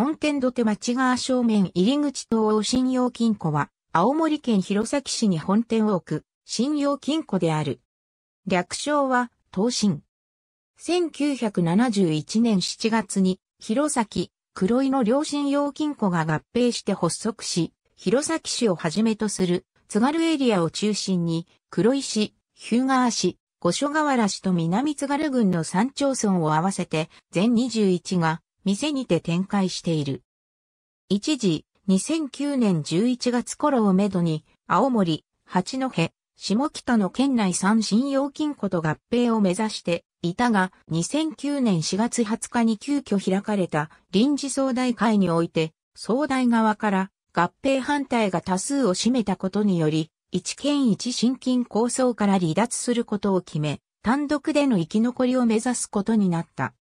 本店土手町川正面入口東欧信用金庫は、青森県弘前市に本店を置く、信用金庫である。略称は、東信。1971年7月に、弘前、黒井の両信用金庫が合併して発足し、弘前市をはじめとする、津軽エリアを中心に、黒井市、日向市、五所川原市と南津軽郡の三町村を合わせて、全21が、店にて展開している。一時、2009年11月頃をめどに、青森、八戸、下北の県内三信用金庫と合併を目指していたが、2009年4月20日に急遽開かれた臨時総代会において、総代側から合併反対が多数を占めたことにより、一県一新金構想から離脱することを決め、単独での生き残りを目指すことになった。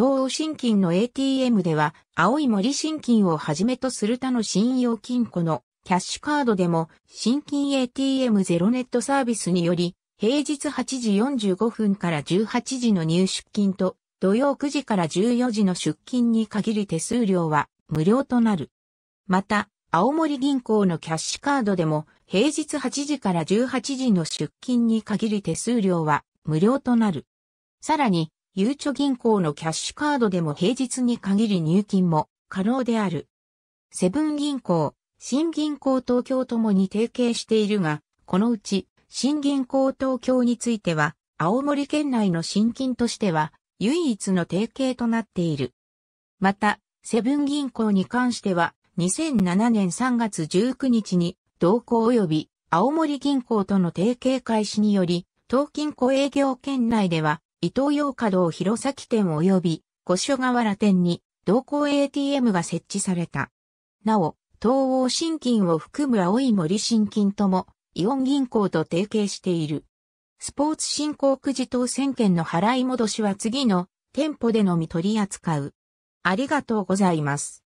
東欧新金の ATM では、青い森新金をはじめとする他の信用金庫のキャッシュカードでも、新金 ATM ゼロネットサービスにより、平日8時45分から18時の入出金と、土曜9時から14時の出金に限り手数料は無料となる。また、青森銀行のキャッシュカードでも、平日8時から18時の出勤に限り手数料は無料となる。さらに、ゆうちょ銀行のキャッシュカードでも平日に限り入金も可能である。セブン銀行、新銀行東京ともに提携しているが、このうち新銀行東京については、青森県内の新金としては唯一の提携となっている。また、セブン銀行に関しては、2007年3月19日に同行及び青森銀行との提携開始により、東金庫営業圏内では伊東洋華堂弘前店及び五所川原店に同行 ATM が設置された。なお、東欧新金を含む青い森新金とも、イオン銀行と提携している。スポーツ振興くじ当選券の払い戻しは次の店舗でのみ取り扱う。ありがとうございます。